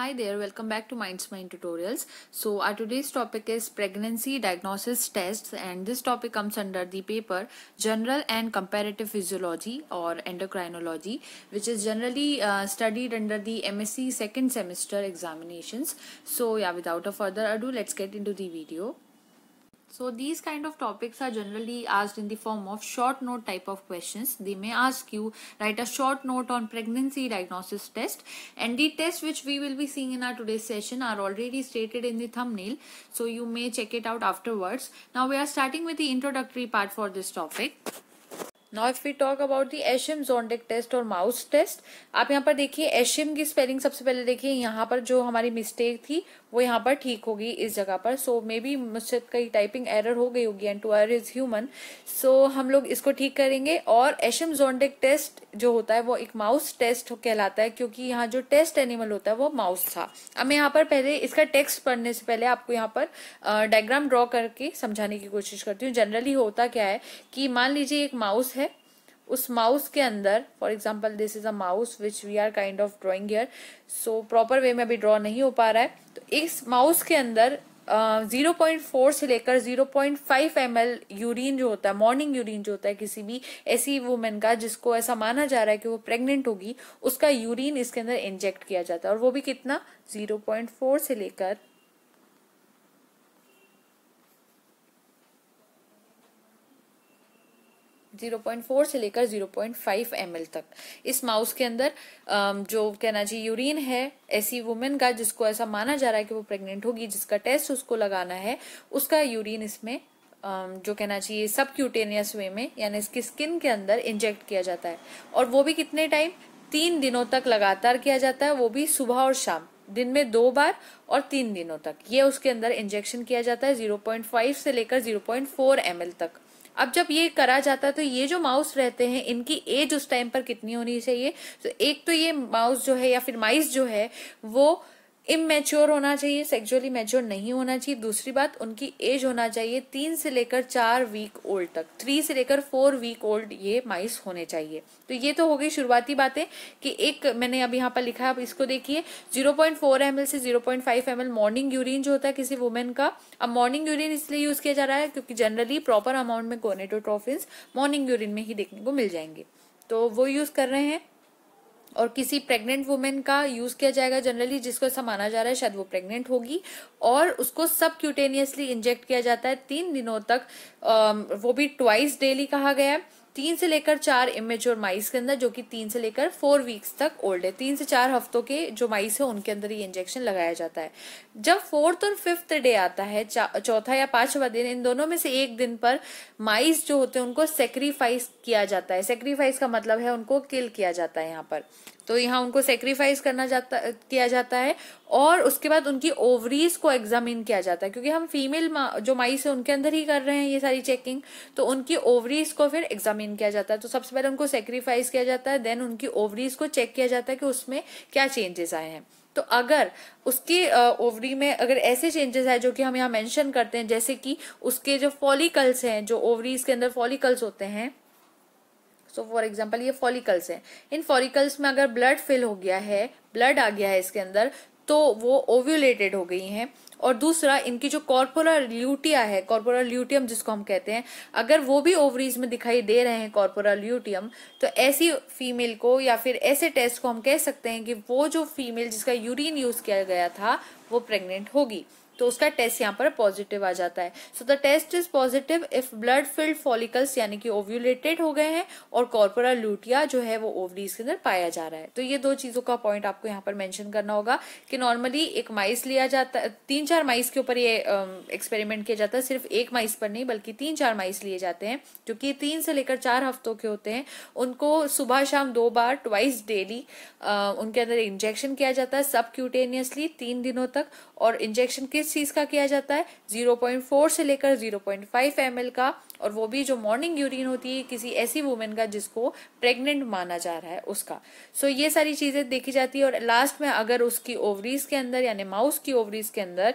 Hi there, welcome back to Mind's Mind Tutorials. So our today's topic is pregnancy diagnosis tests and this topic comes under the paper General and Comparative Physiology or Endocrinology which is generally uh, studied under the MSc second semester examinations. So yeah, without a further ado, let's get into the video. So these kind of topics are generally asked in the form of short note type of questions. They may ask you write a short note on pregnancy diagnosis test and the test which we will be seeing in our today's session are already stated in the thumbnail so you may check it out afterwards. Now we are starting with the introductory part for this topic. Now if we talk about the एशियम जोनडेक test और mouse test आप यहाँ पर देखिए एशियम की spelling सबसे पहले देखिए यहाँ पर जो हमारी mistake थी वो यहाँ पर ठीक होगी इस जगह पर सो मे बी मुझसे कई टाइपिंग एरर हो गई होगी and to err is human so हम लोग इसको ठीक करेंगे और एशम जोंडिक टेस्ट जो होता है वो एक माउस टेस्ट कहलाता है क्योंकि यहाँ जो टेस्ट एनिमल होता है वो माउस था अब मैं यहाँ पर पहले इसका टेक्स्ट पढ़ने से पहले आपको यहाँ पर डायग्राम ड्रॉ करके समझाने की कोशिश करती हूँ जनरली होता क्या है कि मान लीजिए एक माउस है उस माउस के अंदर for example this is a mouse which we are kind of drawing here so proper way में अभी ड्रॉ नहीं हो पा रहा है तो इस माउस के अंदर जीरो पॉइंट फोर से लेकर zero point five M L urine जो होता है मॉर्निंग यूरिन जो होता है किसी भी ऐसी वुमेन का जिसको ऐसा माना जा रहा है कि वो प्रेग्नेंट होगी उसका यूरिन इसके अंदर इंजेक्ट किया जाता है और वो भी कितना जीरो पॉइंट फोर से लेकर 0.4 से लेकर 0.5 एल तक इस माउस के अंदर जो कहना चाहिए यूरिन है ऐसी वुमेन का जिसको ऐसा माना जा रहा है कि वो प्रेग्नेंट होगी जिसका टेस्ट उसको लगाना है उसका यूरिन इसमें जो कहना चाहिए सब क्यूटेनियस वे में यानी इसकी स्किन के अंदर इंजेक्ट किया जाता है और वो भी कितने टाइम तीन दिनों तक लगातार किया जाता है वो भी सुबह और शाम दिन में दो बार और तीन दिनों तक ये उसके अंदर इंजेक्शन किया जाता है 0.5 से लेकर 0.4 ml तक अब जब ये करा जाता है तो ये जो माउस रहते हैं इनकी एज उस टाइम पर कितनी होनी चाहिए तो एक तो ये माउस जो है या फिर माइस जो है वो इमेच्योर होना चाहिए सेक्सुअली मेच्योर नहीं होना चाहिए दूसरी बात उनकी एज होना चाहिए तीन से लेकर चार वीक ओल्ड तक थ्री से लेकर फोर वीक ओल्ड ये माइस होने चाहिए तो ये तो हो गई शुरुआती बातें कि एक मैंने अब यहाँ पर लिखा है आप इसको देखिए zero point four M L से zero point five M L morning urine जो होता है किसी वुमेन का अब मॉर्निंग यूरिन इसलिए यूज किया जा रहा है क्योंकि जनरली प्रॉपर अमाउंट में गोनेटोट्रोफिन्स मॉर्निंग यूरिन में ही देखने को मिल जाएंगे तो वो यूज कर रहे हैं और किसी प्रेग्नेंट वुमेन का यूज किया जाएगा जनरली जिसको ऐसा माना जा रहा है शायद वो प्रेग्नेंट होगी और उसको सब क्यूटेनियसली इंजेक्ट किया जाता है तीन दिनों तक वो भी ट्वाइस डेली कहा गया है तीन से लेकर चार इमेच्योर माइस के अंदर जो कि तीन से लेकर फोर वीक्स तक ओल्ड है तीन से चार हफ्तों के जो माइस है उनके अंदर ये इंजेक्शन लगाया जाता है जब फोर्थ और फिफ्थ डे आता है चौथा या पांचवा दिन इन दोनों में से एक दिन पर माइस जो होते हैं उनको सेक्रीफाइस किया जाता है सेक्रीफाइस का मतलब है उनको किल किया जाता है यहाँ पर तो यहाँ उनको सेक्रीफाइस करना जाता किया जाता है और उसके बाद उनकी ओवरीज को एग्जामिन किया जाता है क्योंकि हम फीमेल मा जो माइस है उनके अंदर ही कर रहे हैं ये सारी चेकिंग तो उनकी ओवरीज को फिर एग्जामिन किया जाता है तो सबसे पहले उनको सेक्रीफाइस किया जाता है देन उनकी ओवरीज को चेक किया जाता है कि उसमें क्या चेंजेस आए हैं तो अगर उसकी ओवरी में अगर ऐसे चेंजेस है जो कि हम यहाँ मेंशन करते हैं जैसे कि उसके जो फॉलिकल्स हैं जो ओवरीज के अंदर फॉलिकल्स होते हैं सो फॉर एग्जाम्पल ये फॉलिकल्स हैं इन फॉलिकल्स में अगर ब्लड फिल हो गया है ब्लड आ गया है इसके अंदर तो वो ओव्यूलेटेड हो गई हैं और दूसरा इनकी जो कॉर्पोरल ल्यूटिया है कॉर्पोरल ल्यूटियम जिसको हम कहते हैं अगर वो भी ओवरीज में दिखाई दे रहे हैं कॉर्पोरल ल्यूटियम तो ऐसी फीमेल को या फिर ऐसे टेस्ट को हम कह सकते हैं कि वो जो फीमेल जिसका यूरिन यूज किया गया था वो प्रेग्नेंट होगी तो उसका टेस्ट यहाँ पर पॉजिटिव आ जाता है so the test is positive if blood filled follicles यानी कि ओव्यूलेटेड हो गए हैं और कॉर्पोरा लूटिया जो है वो ओवरीज के अंदर पाया जा रहा है तो ये दो चीजों का पॉइंट आपको यहाँ पर मैंशन करना होगा कि नॉर्मली एक माइस लिया जाता है तीन चार माइस के ऊपर ये एक्सपेरिमेंट um, किया जाता है सिर्फ एक माइस पर नहीं बल्कि तीन चार माइस लिए जाते हैं जो कि तीन से लेकर चार हफ्तों के होते हैं उनको सुबह शाम दो बार ट्वाइस डेली uh, उनके अंदर इंजेक्शन किया जाता है सब क्यूटेनियसली तीन दिनों तक और इंजेक्शन किस चीज़ का किया जाता है 0.4 से लेकर 0.5 पॉइंट का और वो भी जो मॉर्निंग यूरिन होती है किसी ऐसी वुमेन का जिसको प्रेग्नेंट माना जा रहा है उसका सो so, ये सारी चीज़ें देखी जाती है और लास्ट में अगर उसकी ओवरीज के अंदर यानी माउस की ओवरीज के अंदर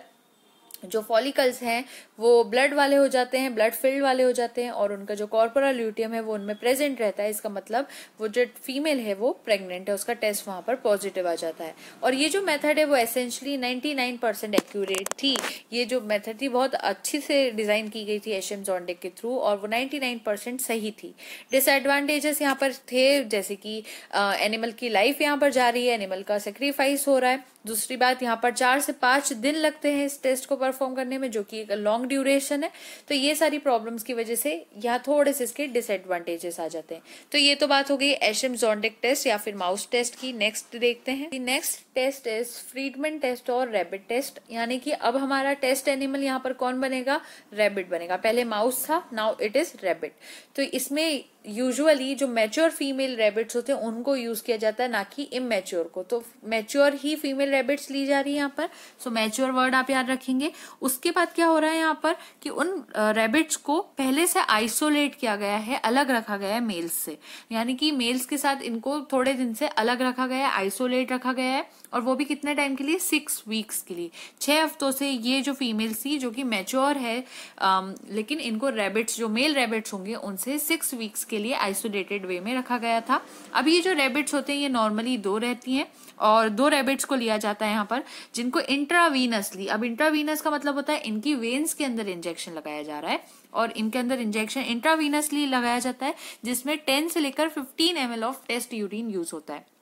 जो फॉलिकल्स हैं वो ब्लड वाले हो जाते हैं ब्लड फिल्ड वाले हो जाते हैं और उनका जो कॉर्पोरल ल्यूटियम है वो उनमें प्रेजेंट रहता है इसका मतलब वो जो फीमेल है वो प्रेग्नेंट है उसका टेस्ट वहाँ पर पॉजिटिव आ जाता है और ये जो मेथड है वो एसेंशली 99 परसेंट एक्यूरेट थी ये जो मेथड थी बहुत अच्छी से डिज़ाइन की गई थी एश एम के थ्रू और वो नाइन्टी परसेंट सही थी डिसएडवांटेजेस यहाँ पर थे जैसे कि एनिमल की लाइफ यहाँ पर जा रही है एनिमल का सेक्रीफाइस हो रहा है दूसरी बात यहाँ पर चार से पांच दिन लगते हैं इस टेस्ट को परफॉर्म करने में जो कि एक लॉन्ग ड्यूरेशन है तो ये सारी प्रॉब्लम्स की वजह से यहाँ थोड़े से इसके डिसएडवांटेजेस आ जाते हैं तो ये तो बात हो गई एशियम जॉन्डिक टेस्ट या फिर माउस टेस्ट की नेक्स्ट देखते हैं next test is Friedman test और रेबिड टेस्ट यानी कि अब हमारा टेस्ट एनिमल यहाँ पर कौन बनेगा रेबिड बनेगा पहले माउस था नाउ इट इज रेबिड तो इसमें यूजुअली जो मैच्योर फीमेल रेबिट्स होते हैं उनको यूज़ किया जाता है ना कि इमेच्योर को तो मैच्योर ही फीमेल रेबिट्स ली जा रही है यहाँ पर सो मैच्योर वर्ड आप याद रखेंगे उसके बाद क्या हो रहा है यहाँ पर कि उन रेबिट्स को पहले से आइसोलेट किया गया है अलग रखा गया है मेल्स से यानी कि मेल्स के साथ इनको थोड़े दिन से अलग रखा गया है आइसोलेट रखा गया है और वो भी कितने टाइम के लिए सिक्स वीक्स के लिए छः हफ्तों से ये जो फीमेल्स थी जो कि मेच्योर है आ, um, लेकिन इनको रैबिट्स जो मेल रैबिट्स होंगे उनसे सिक्स वीक्स के लिए आइसोलेटेड वे में रखा गया था अब ये जो रैबिट्स होते हैं ये नॉर्मली दो रहती हैं और दो रैबिट्स को लिया जाता है यहाँ पर जिनको इंट्रावीनसली अब इंट्रावीनस का मतलब होता है इनकी वेन्स के अंदर इंजेक्शन लगाया जा रहा है और इनके अंदर इंजेक्शन इंट्रावीनसली लगाया जाता है जिसमें टेन से लेकर fifteen M of test urine use होता है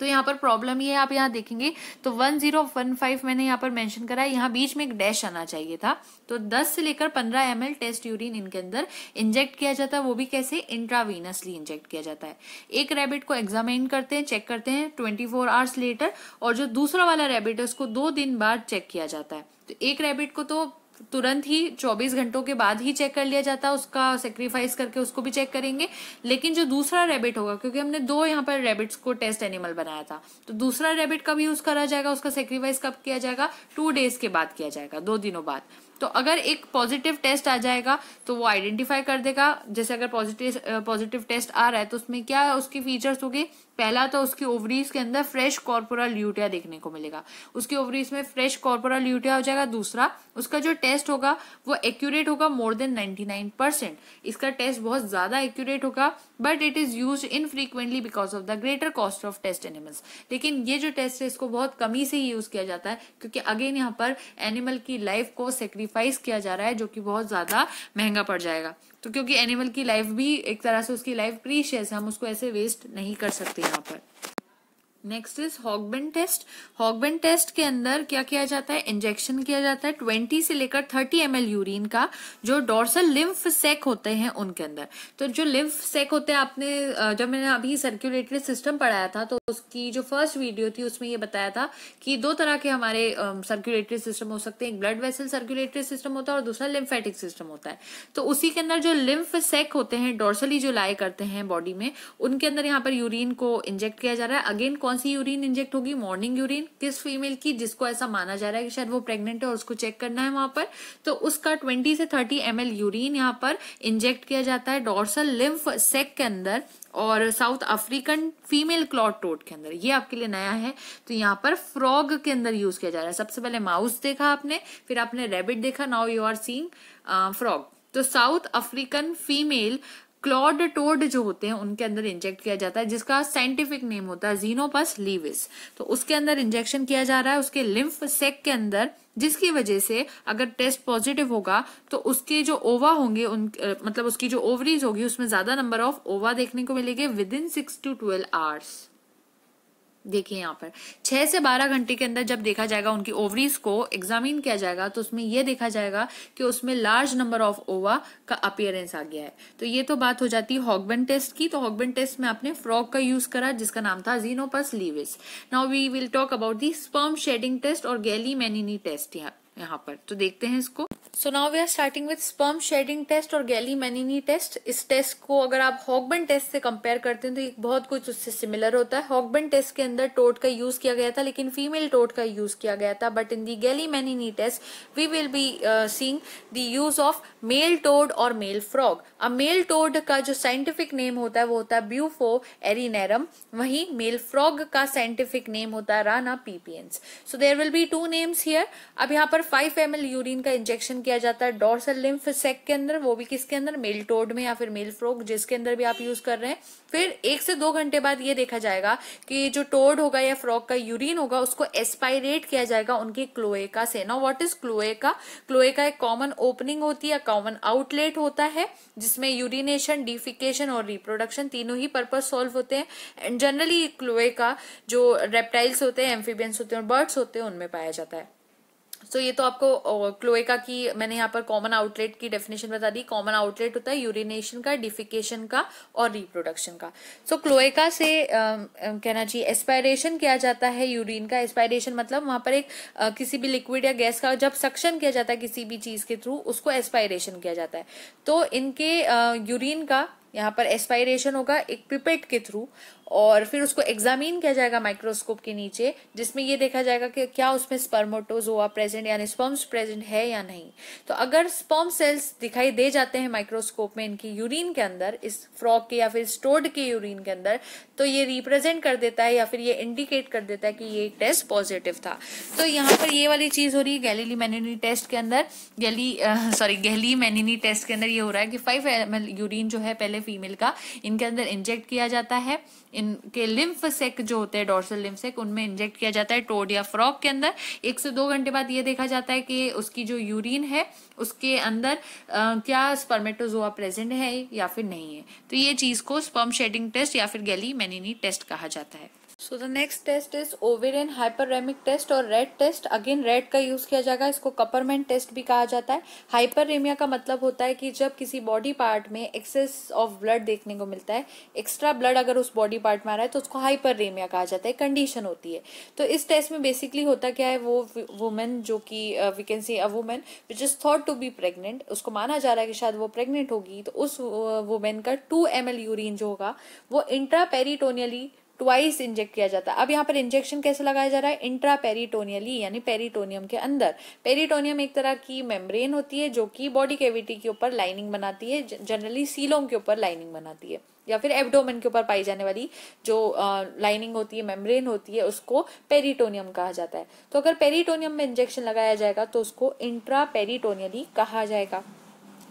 तो यहाँ पर प्रॉब्लम ये आप यहाँ देखेंगे तो वन जीरो वन फाइव मैंने यहाँ पर मेंशन करा है यहाँ बीच में एक डैश आना चाहिए था तो दस से लेकर पंद्रह एम टेस्ट यूरिन इनके अंदर इंजेक्ट किया जाता है वो भी कैसे इंट्रावीनसली इंजेक्ट किया जाता है एक रेबिट को एग्जामिन करते हैं चेक करते हैं ट्वेंटी फोर आवर्स लेटर और जो दूसरा वाला रेबिट है उसको दो दिन बाद चेक किया जाता है तो एक रेबिट को तो तुरंत ही 24 घंटों के बाद ही चेक कर लिया जाता है उसका सेक्रीफाइस करके उसको भी चेक करेंगे लेकिन जो दूसरा रेबिट होगा क्योंकि हमने दो यहाँ पर रेबिट्स को टेस्ट एनिमल बनाया था तो दूसरा रेबिट कब यूज करा जाएगा उसका सेक्रीफाइस कब किया जाएगा टू डेज के बाद किया जाएगा दो दिनों बाद तो अगर एक पॉजिटिव टेस्ट आ जाएगा तो वो आइडेंटिफाई कर देगा जैसे अगर पॉजिटिव पॉजिटिव टेस्ट आ रहा है तो उसमें क्या उसके फीचर्स होंगे पहला तो उसकी ओवरीज के अंदर फ्रेश कॉर्पोरल यूटिया देखने को मिलेगा उसकी ओवरीज में फ्रेश कॉर्पोरल यूटिया हो जाएगा दूसरा उसका जो टेस्ट होगा वो एक्यूरेट होगा मोर देन 99 इसका टेस्ट बहुत ज्यादा एक्यूरेट होगा but it is use infrequently because of the greater cost of test animals लेकिन ये जो टेस्ट है इसको बहुत कमी से ही यूज किया जाता है क्योंकि अगेन यहाँ पर एनिमल की लाइफ को सेक्रीफ सेक्रीफाइस किया जा रहा है जो कि बहुत ज़्यादा महंगा पड़ जाएगा तो क्योंकि एनिमल की लाइफ भी एक तरह से उसकी लाइफ प्रीशियस है हम उसको ऐसे वेस्ट नहीं कर सकते यहाँ पर next is Hogben test Hogben test के अंदर क्या किया जाता है इंजेक्शन किया जाता है ट्वेंटी से लेकर थर्टी एम यूरिन का जो डोर्सल लिम्फ सेक होते हैं उनके अंदर तो जो लिम्फ सेक होते हैं आपने जब मैंने अभी सर्कुलेटरी सिस्टम पढ़ाया था तो उसकी जो फर्स्ट वीडियो थी उसमें ये बताया था कि दो तरह के हमारे सर्क्यूलेटरी सिस्टम हो सकते हैं एक ब्लड वेसल सर्क्यूलेटरी सिस्टम होता है और दूसरा लिम्फेटिक सिस्टम होता है तो उसी के अंदर जो लिम्फ सेक होते हैं डोर्सली जो लाए करते हैं बॉडी में उनके अंदर यहाँ पर यूरिन को इंजेक्ट किया जा रहा है अगेन कौन सी यूरिन इंजेक्ट होगी मॉर्निंग यूरिन किस फीमेल की जिसको ऐसा माना जा रहा है कि शायद वो प्रेग्नेंट है और उसको चेक करना है वहां पर तो उसका ट्वेंटी से थर्टी एम एल यूरिन यहाँ पर इंजेक्ट किया जाता है डॉर्सल लिम्फ सेक के अंदर और South African female clawed toad के अंदर ये आपके लिए नया है तो यहाँ पर फ्रॉग के अंदर यूज किया जा रहा है सबसे पहले माउस देखा आपने फिर आपने रेबिट देखा now you are seeing frog तो South African female clawed toad जो होते हैं उनके अंदर इंजेक्ट किया जाता है जिसका साइंटिफिक नेम होता है जीनोपस लीविस तो उसके अंदर इंजेक्शन किया जा रहा है उसके लिम्फ सेक के अंदर जिसकी वजह से अगर टेस्ट पॉजिटिव होगा तो उसके जो ओवा होंगे उन मतलब उसकी जो ओवरीज होगी उसमें ज्यादा नंबर ऑफ ओवा देखने को मिलेगी within six to twelve hours देखिए यहाँ पर छह से बारह घंटे के अंदर जब देखा जाएगा उनकी ओवरीज को एग्जामिन किया जाएगा तो उसमें यह देखा जाएगा कि उसमें लार्ज नंबर ऑफ ओवा का अपियरेंस आ गया है तो ये तो बात हो जाती है हॉकबन टेस्ट की तो हॉकबन टेस्ट में आपने फ्रॉक का यूज करा जिसका नाम था Xenopus laevis now we will talk about the sperm shedding test और गैली मैनिनी टेस्ट यहाँ यहाँ पर तो देखते हैं इसको so now we are starting with sperm shedding test और गैली मैनिनी टेस्ट इस टेस्ट को अगर आप हॉकबन टेस्ट से कंपेयर करते हैं तो बहुत कुछ उससे सिमिलर होता है हॉकबन टेस्ट के अंदर टोट का यूज किया गया था लेकिन फीमेल टोट का यूज किया गया था but in the Galli Mainini test we will be seeing the use of male toad और male frog a male toad का जो साइंटिफिक नेम होता है वो होता है ब्यूफो एरिनेरम वही मेल फ्रॉग का साइंटिफिक नेम होता है Rana pipiens so there will be two names here अब यहाँ पर फाइव एम यूरिन का इंजेक्शन किया जाता है डोर्सल लिम्फ सेक के अंदर वो भी किसके अंदर मेल टोड में या फिर मेल फ्रोक जिसके अंदर भी आप यूज कर रहे हैं फिर एक से दो घंटे बाद ये देखा जाएगा कि जो टोड होगा या फ्रॉक का यूरिन होगा उसको एस्पायरेट किया जाएगा उनकी क्लोएका से ना व्हाट इज क्लोएका क्लोएका एक कॉमन ओपनिंग होती है कॉमन आउटलेट होता है जिसमें यूरिनेशन डिफिकेशन और रिप्रोडक्शन तीनों ही पर्पज सॉल्व होते हैं एंड जनरली क्लोएका जो रेप्टाइल्स होते हैं एम्फीबियंस होते हैं और बर्ड्स होते हैं उनमें पाया जाता है सो so, ये तो आपको क्लोएका की मैंने यहाँ पर कॉमन आउटलेट की डेफिनेशन बता दी कॉमन आउटलेट होता है यूरिनेशन का डिफिकेशन का और रिप्रोडक्शन का सो so, क्लोएका से कहना चाहिए एस्पायरेशन किया जाता है यूरिन का एस्पायरेशन मतलब वहां पर एक आ, किसी भी लिक्विड या गैस का जब सक्शन किया जाता है किसी भी चीज के थ्रू उसको एस्पायरेशन किया जाता है तो इनके यूरिन का यहाँ पर एस्पायरेशन होगा एक पिपेट के थ्रू और फिर उसको एग्जामिन किया जाएगा माइक्रोस्कोप के नीचे जिसमें ये देखा जाएगा कि क्या उसमें स्पर्मोटोज हुआ प्रेजेंट यानी स्पर्म्स प्रेजेंट है या नहीं तो अगर स्पर्म सेल्स दिखाई दे जाते हैं माइक्रोस्कोप में इनकी यूरिन के अंदर इस फ्रॉक के या फिर स्टोर्ड के यूरिन के अंदर तो ये रिप्रेजेंट कर देता है या फिर ये इंडिकेट कर देता है कि ये टेस्ट पॉजिटिव था तो यहाँ पर ये वाली चीज हो रही है गैलीली मैनिनी टेस्ट के अंदर गैली सॉरी गहली मैनिनी टेस्ट के अंदर ये हो रहा है कि फाइव एम यूरिन जो है पहले है फीमेल का इनके अंदर इंजेक्ट किया जाता है इनके लिम्फ सेक जो होते हैं डोर्सल लिम्फ सेक उनमें इंजेक्ट किया जाता है टोड या फ्रॉक के अंदर एक से दो घंटे बाद ये देखा जाता है कि उसकी जो यूरिन है उसके अंदर आ, क्या स्पर्मेटोजोआ प्रेजेंट है या फिर नहीं है तो ये चीज़ को स्पर्म शेडिंग टेस्ट या फिर गैली मैनिनी टेस्ट कहा जाता है so the next test is ovarian hyperemic test और रेड टेस्ट अगेन रेड का यूज किया जाएगा इसको कपरमेंट टेस्ट भी कहा जाता है हाइपररेमिया का मतलब होता है कि जब किसी बॉडी पार्ट में एक्सेस ऑफ ब्लड देखने को मिलता है एक्स्ट्रा ब्लड अगर उस बॉडी पार्ट में आ रहा है तो उसको हाइपररेमिया कहा जाता है कंडीशन होती है तो इस टेस्ट में बेसिकली होता क्या है वो वुमेन जो कि we can see a women which is thought to be pregnant उसको माना जा रहा है कि शायद वो प्रेगनेंट होगी तो उस वुमेन uh, का टू एम यूरिन जो होगा वो इंट्रापेरिटोनियली ट्वाइस इंजेक्ट किया जाता है अब यहाँ पर इंजेक्शन कैसे लगाया जा रहा है इंट्रा पेरिटोनियली यानी पेरिटोनियम के अंदर पेरिटोनियम एक तरह की मेम्ब्रेन होती है जो कि बॉडी कैविटी के ऊपर लाइनिंग बनाती है जनरली सीलोम के ऊपर लाइनिंग बनाती है या फिर एब्डोमेन के ऊपर पाई जाने वाली जो लाइनिंग होती है मेम्ब्रेन होती है उसको पेरिटोनियम कहा जाता है तो अगर पेरिटोनियम में इंजेक्शन लगाया जाएगा तो उसको इंट्रा पेरिटोनियली कहा जाएगा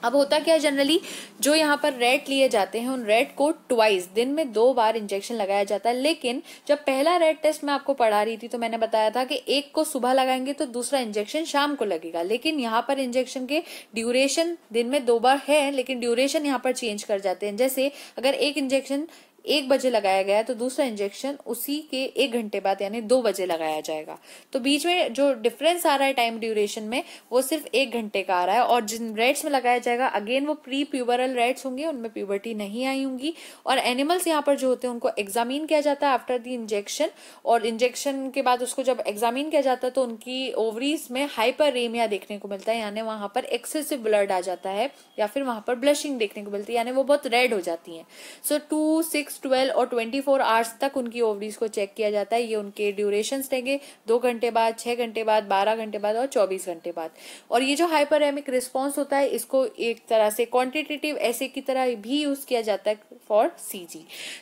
अब होता क्या है जनरली जो यहाँ पर रेड लिए जाते हैं उन रेड को ट्वाइस दिन में दो बार इंजेक्शन लगाया जाता है लेकिन जब पहला रेड टेस्ट मैं आपको पढ़ा रही थी तो मैंने बताया था कि एक को सुबह लगाएंगे तो दूसरा इंजेक्शन शाम को लगेगा लेकिन यहाँ पर इंजेक्शन के ड्यूरेशन दिन में दो बार है लेकिन ड्यूरेशन यहाँ पर चेंज कर जाते हैं जैसे अगर एक इंजेक्शन एक बजे लगाया गया तो दूसरा इंजेक्शन उसी के एक घंटे बाद यानी दो बजे लगाया जाएगा तो बीच में जो डिफरेंस आ रहा है टाइम ड्यूरेशन में वो सिर्फ एक घंटे का आ रहा है और जिन रेड्स में लगाया जाएगा अगेन वो प्री प्यूबरल रेड्स होंगे उनमें प्यूबर्टी नहीं आई होंगी और एनिमल्स यहाँ पर जो होते हैं उनको एग्जामिन किया जाता है आफ्टर द इंजेक्शन और इंजेक्शन के बाद उसको जब एग्जामिन किया जाता है तो उनकी ओवरीज में हाइपर रेमिया देखने को मिलता है यानी वहां पर एक्सेसिव ब्लड आ जाता है या फिर वहां पर ब्लशिंग देखने को मिलती है यानी वो बहुत रेड हो जाती है सो टू सिक्स ट्वेल्व और ट्वेंटी फोर आवर्स तक उनकी ओवरीज को चेक किया जाता है ये उनके ड्यूरेशन रहेंगे दो घंटे बाद छः घंटे बाद बारह घंटे बाद और चौबीस घंटे बाद और ये जो हाइपरएमिक रिस्पॉन्स होता है इसको एक तरह से क्वान्टिटेटिव ऐसे की तरह भी यूज़ किया जाता है फॉर सी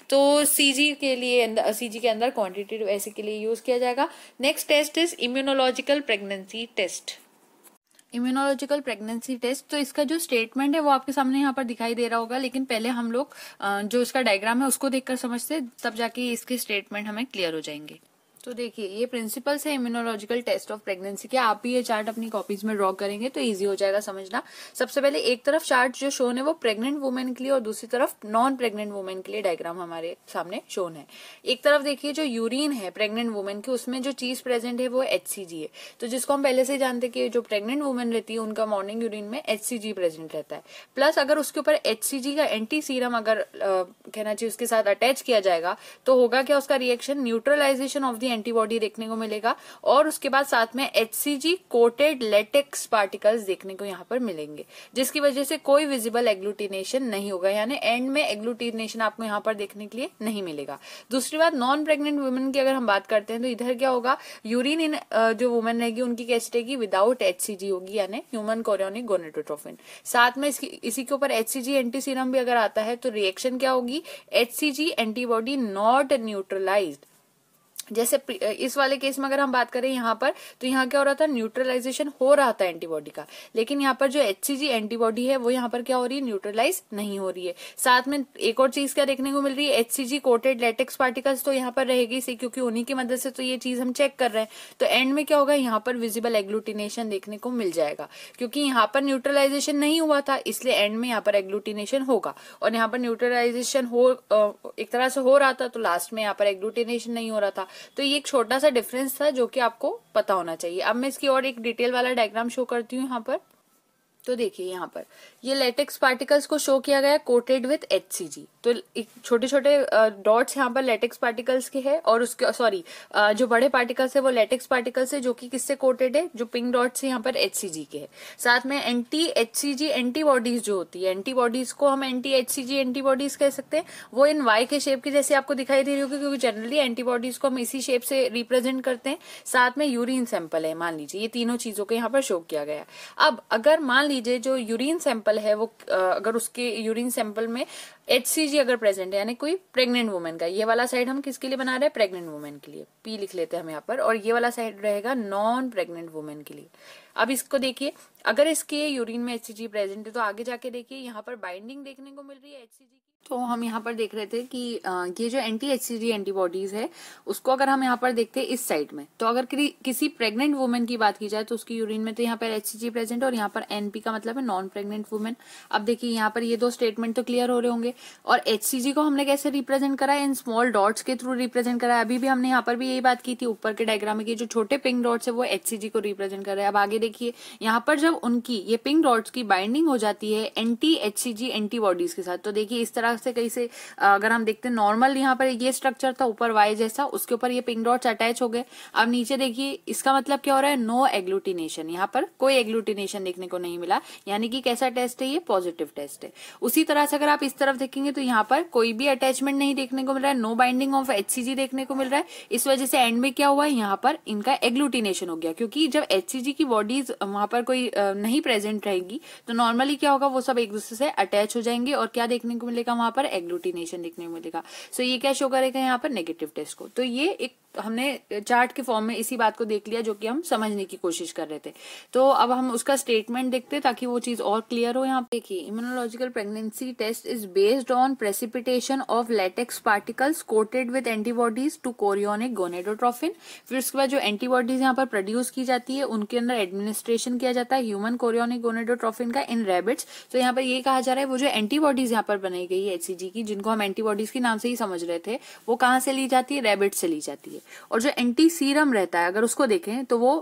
तो सी के लिए सी के अंदर क्वान्टिटेटिव ऐसे के लिए यूज़ किया जाएगा next test is immunological pregnancy test immunological pregnancy test तो इसका जो स्टेटमेंट है वो आपके सामने यहाँ पर दिखाई दे रहा होगा लेकिन पहले हम लोग जो इसका डायग्राम है उसको देखकर समझते तब जाके इसके स्टेटमेंट हमें क्लियर हो जाएंगे तो देखिए ये प्रिंसिपल्स है इम्यूनोलॉजिकल टेस्ट ऑफ प्रेगनेंसी के आप भी ये चार्ट अपनी कॉपीज में ड्रॉ करेंगे तो इजी हो जाएगा समझना सबसे पहले एक तरफ चार्ट जो शोन है वो प्रेग्नेंट वुमेन के लिए और दूसरी तरफ नॉन प्रेग्नेंट वुमेन के लिए डायग्राम हमारे सामने शोन है एक तरफ देखिए जो यूरिन है प्रेग्नेंट वुमेन की उसमें जो चीज प्रेजेंट है वो एच है तो जिसको हम पहले से जानते कि जो प्रेग्नेंट वुमेन रहती है उनका मॉर्निंग यूरिन में एच प्रेजेंट रहता है प्लस अगर उसके ऊपर एच का एंटी सीरम अगर कहना चाहिए उसके साथ अटैच किया जाएगा तो होगा क्या उसका reaction neutralization of the antibody देखने को मिलेगा और उसके बाद साथ में एचसीजी कोटेड लेटेक्स पार्टिकल्स देखने को यहाँ पर मिलेंगे जिसकी वजह से कोई विजिबल एग्लूटिनेशन नहीं होगा यानी एंड में एग्लूटिनेशन आपको यहाँ पर देखने के लिए नहीं मिलेगा दूसरी बात नॉन प्रेग्नेंट वुमेन की अगर हम बात करते हैं तो इधर क्या होगा यूरिन इन जो वुमेन रहेगी उनकी कैसे रहेगी विदाउट एच होगी यानी ह्यूमन कोरियोनिक गोनेटोट्रोफिन साथ में इसी के ऊपर एच एंटी सीरम भी अगर आता है तो रिएक्शन क्या होगी एच एंटीबॉडी नॉट न्यूट्रलाइज्ड जैसे इस वाले केस में अगर हम बात करें यहाँ पर तो यहाँ क्या हो रहा था न्यूट्रलाइजेशन हो रहा था एंटीबॉडी का लेकिन यहाँ पर जो एच एंटीबॉडी है वो यहाँ पर क्या हो रही है न्यूट्रलाइज नहीं हो रही है साथ में एक और चीज क्या देखने को मिल रही है एच कोटेड लेटेक्स पार्टिकल्स तो यहाँ पर रहेगी सी क्योंकि उन्हीं की मदद से तो ये चीज हम चेक कर रहे हैं तो एंड में क्या होगा यहाँ पर विजिबल एग्लूटिनेशन देखने को मिल जाएगा क्योंकि यहाँ पर न्यूट्रलाइजेशन नहीं हुआ था इसलिए एंड में यहाँ पर एग्लूटिनेशन होगा और यहाँ पर न्यूट्रलाइजेशन हो एक तरह से हो रहा था तो लास्ट में यहाँ पर एग्लूटिनेशन नहीं हो रहा था तो ये एक छोटा सा डिफरेंस था जो कि आपको पता होना चाहिए अब मैं इसकी और एक डिटेल वाला डायग्राम शो करती हूँ यहाँ पर तो देखिए यहाँ पर ये लेटेक्स पार्टिकल्स को शो किया गया कोटेड विथ एच तो एक छोटे छोटे डॉट्स यहाँ पर लेटेक्स पार्टिकल्स के हैं और उसके सॉरी जो बड़े पार्टिकल्स है वो लेटेक्स पार्टिकल्स है जो कि किससे कोटेड है जो पिंक डॉट्स है यहाँ पर एच के है साथ में एंटी एच एंटीबॉडीज जो होती है एंटीबॉडीज को हम एंटी एच एंटीबॉडीज कह सकते हैं वो इन वाई के शेप की जैसे आपको दिखाई दे रही होगी क्योंकि जनरली एंटीबॉडीज को हम इसी शेप से रिप्रेजेंट करते हैं साथ में यूरिन सैंपल है मान लीजिए ये तीनों चीजों को यहाँ पर शो किया गया अब अगर मान लीजिए लीजिए जो यूरिन सैंपल है वो अगर उसके यूरिन सैंपल में एच अगर प्रेजेंट है यानी कोई प्रेग्नेंट वुमेन का ये वाला साइड हम किसके लिए बना रहे हैं प्रेग्नेंट वुमेन के लिए पी लिख लेते हैं हम यहाँ पर और ये वाला साइड रहेगा नॉन प्रेग्नेंट वुमेन के लिए अब इसको देखिए अगर इसके यूरिन में एच प्रेजेंट है तो आगे जाके देखिए यहाँ पर बाइंडिंग देखने को मिल रही है एच तो हम यहाँ पर देख रहे थे कि ये जो एंटी एच एंटीबॉडीज है उसको अगर हम यहाँ पर देखते हैं इस साइड में तो अगर किसी प्रेग्नेंट वुमेन की बात की जाए तो उसकी यूरिन में तो यहाँ पर एच प्रेजेंट और यहाँ पर एनपी का मतलब है नॉन प्रेग्नेंट वुमेन अब देखिए यहाँ पर ये दो स्टेटमेंट तो क्लियर हो रहे होंगे और एच को हमने कैसे रिप्रेजेंट करा इन स्मॉल डॉट्स के थ्रू रिप्रेजेंट करा अभी भी हमने यहाँ पर भी यही बात की थी ऊपर के डायग्राम में जो छोटे पिंक डॉट्स है वो एच को रिप्रेजेंट कर रहे हैं अब आगे देखिए यहाँ पर जब उनकी ये पिंक डॉट्स की बाइंडिंग हो जाती है एंटी एच एंटीबॉडीज के साथ तो देखिए इस तरह तरह से कहीं से अगर हम देखते हैं नॉर्मल यहाँ पर ये स्ट्रक्चर था ऊपर वाई जैसा उसके ऊपर ये पिंक डॉट्स अटैच हो गए अब नीचे देखिए इसका मतलब क्या हो रहा है नो एग्लूटिनेशन यहाँ पर कोई एग्लूटिनेशन देखने को नहीं मिला यानी कि कैसा टेस्ट है ये पॉजिटिव टेस्ट है उसी तरह से अगर आप इस तरफ देखेंगे तो यहाँ पर कोई भी अटैचमेंट नहीं देखने को मिल रहा है नो बाइंडिंग ऑफ एच देखने को मिल रहा है इस वजह से एंड में क्या हुआ यहाँ पर इनका एग्लूटिनेशन हो गया क्योंकि जब एच की बॉडीज वहां पर कोई नहीं प्रेजेंट रहेगी तो नॉर्मली क्या होगा वो सब एक दूसरे से अटैच हो जाएंगे और क्या देखने को मिलेगा वहां पर एग्लूटिनेशन देखने को मिलेगा सो so, ये क्या शो करेगा यहाँ पर नेगेटिव टेस्ट को तो ये एक तो हमने चार्ट के फॉर्म में इसी बात को देख लिया जो कि हम समझने की कोशिश कर रहे थे तो अब हम उसका स्टेटमेंट देखते ताकि वो चीज और क्लियर हो यहाँ पे देखिए immunological pregnancy test is based on precipitation of latex particles coated with antibodies to chorionic gonadotrophin फिर उसके बाद जो एंटीबॉडीज यहाँ पर प्रोड्यूस की जाती है उनके अंदर एडमिनिस्ट्रेशन किया जाता है ह्यूमन कोरियोनिक गोनेडोट्रोफिन का इन रेबिट्स तो यहाँ पर ये कहा जा रहा है वो जो एंटीबॉडीज यहाँ पर बनाई गई है एचसीजी की जिनको हम एंटीबॉडीज के नाम से ही समझ रहे थे वो कहाँ से ली जाती है रेबिट से ली जाती है और जो एंटी सीरम रहता है अगर उसको देखें तो वो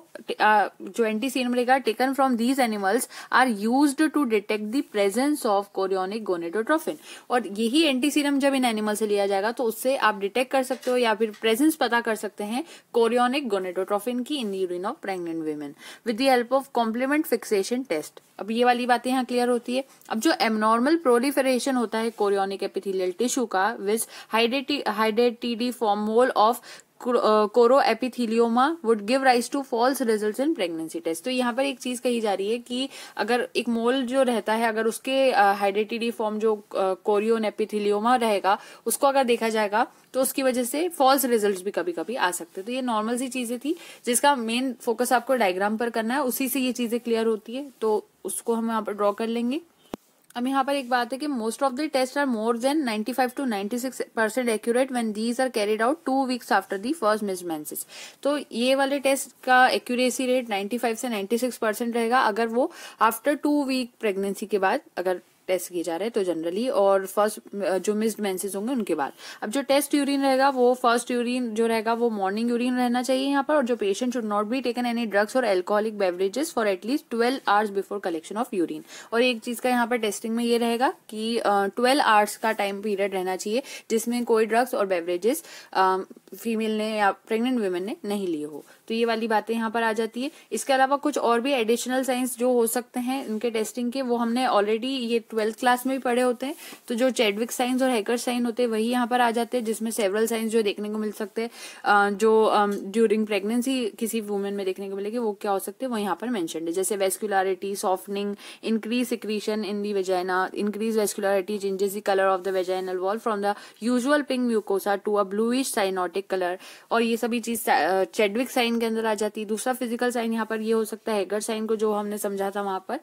जो एंटी सीरम रहेगा taken from these animals are use to detect the presence of chorionic gonadotrophin और यही एंटी सीरम जब इन एनिमल से लिया जाएगा तो उससे आप डिटेक्ट कर सकते हो या फिर प्रेजेंस पता कर सकते हैं कोरियोनिक गोनेटोट्रोफिन की in urine of pregnant women with the help of complement fixation test अब ये वाली बातें यहाँ क्लियर होती है अब जो एबनॉर्मल प्रोलिफरेशन होता है कोरियोनिक एपिथिलियल टिश्यू का Vij हाइडेटी हाइडेटीडी mole of chorioepithelioma would give rise to false results in pregnancy test तो यहाँ पर एक चीज कही जा रही है कि अगर एक मोल जो रहता है अगर उसके हाइड्रेटिडी फॉर्म जो कोरियोन एपिथिलियोमा रहेगा उसको अगर देखा जाएगा तो उसकी वजह से फॉल्स रिजल्ट्स भी कभी कभी आ सकते हैं तो ये नॉर्मल सी चीजें थी जिसका मेन फोकस आपको डायग्राम पर करना है उसी से ये चीजें क्लियर होती है तो उसको हम यहाँ पर ड्रॉ कर लेंगे अब यहाँ पर एक बात है कि most of the test are more than 95 to 96 percent accurate when these are carried out two weeks after the first measurement तो ये वाले टेस्ट का एक्यूरेसी रेट 95 से 96 परसेंट रहेगा अगर वो आफ्टर टू वीक प्रेगनेंसी के बाद अगर टेस्ट किए जा रहे हैं तो जनरली और फर्स्ट जो मिस्ड मेंसेस होंगे उनके बाद अब जो टेस्ट यूरिन रहेगा वो फर्स्ट यूरिन जो रहेगा वो मॉर्निंग यूरिन रहना चाहिए यहाँ पर और जो patient should not be taken any drugs और alcoholic beverages for at least twelve hours before collection of urine और एक चीज का यहाँ पर टेस्टिंग में ये रहेगा कि ट्वेल्व uh, आवर्स का टाइम पीरियड रहना चाहिए जिसमें कोई ड्रग्स और बेवरेजेस फीमेल ने या प्रेगनेंट वुमेन ने नहीं लिए हो तो ये वाली बातें यहाँ पर आ जाती है इसके अलावा कुछ और भी एडिशनल साइंस जो हो सकते हैं उनके टेस्टिंग के वो हमने ऑलरेडी ये ट्वेल्थ क्लास में भी पढ़े होते हैं तो जो चेडविक साइंस और हैकर साइन होते हैं वही यहाँ पर आ जाते हैं जिसमें सेवरल साइंस जो देखने को मिल सकते हैं जो ड्यूरिंग प्रेगनेंसी किसी वुमेन में देखने को मिलेगी वो क्या हो सकते हैं वो यहाँ पर मैंशन है जैसे vascularity softening increase secretion in the vagina increase vascularity changes the colour of the vaginal wall from the usual pink mucosa to a bluish cyanotic colour और ये सभी चीज चेडविक साइन साइन के अंदर आ जाती है दूसरा फिजिकल साइन यहाँ पर ये हो सकता है हेगर साइन को जो हमने समझा था वहां पर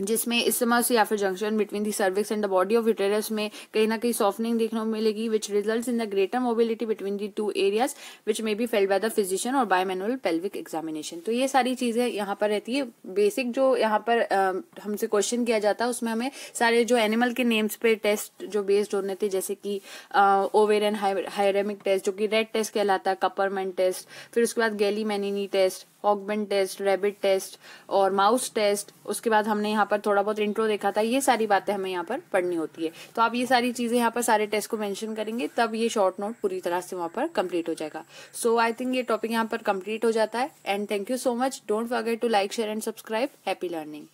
जिसमें इसमस या फिर junction between the cervix and the body of uterus में कहीं ना कहीं सॉफ्टनिंग देखने को मिलेगी which result in the greater mobility between the two areas which may be felt by the physician और बाय मैनुअल पेल्विक एग्जामिनेशन तो ये सारी चीजें यहाँ पर रहती है बेसिक जो यहाँ पर हमसे क्वेश्चन किया जाता है उसमें हमें सारे जो एनिमल के नेम्स पे टेस्ट जो बेस्ड होने थे जैसे कि ओवेर एंड हायरेमिक टेस्ट जो कि रेड टेस्ट कहलाता है कपरमेंट टेस्ट फिर उसके बाद Galli Mainini test Hogben test rabbit test और माउस टेस्ट उसके बाद हमने यहाँ पर थोड़ा बहुत इंट्रो देखा था ये सारी बातें हमें यहाँ पर पढ़नी होती है तो आप ये सारी चीजें यहाँ पर सारे टेस्ट को मैंशन करेंगे तब ये शॉर्ट नोट पूरी तरह से वहां पर कम्प्लीट हो जाएगा सो आई थिंक ये टॉपिक यहाँ पर कम्प्लीट हो जाता है and thank you so much don't forget to like share and subscribe happy learning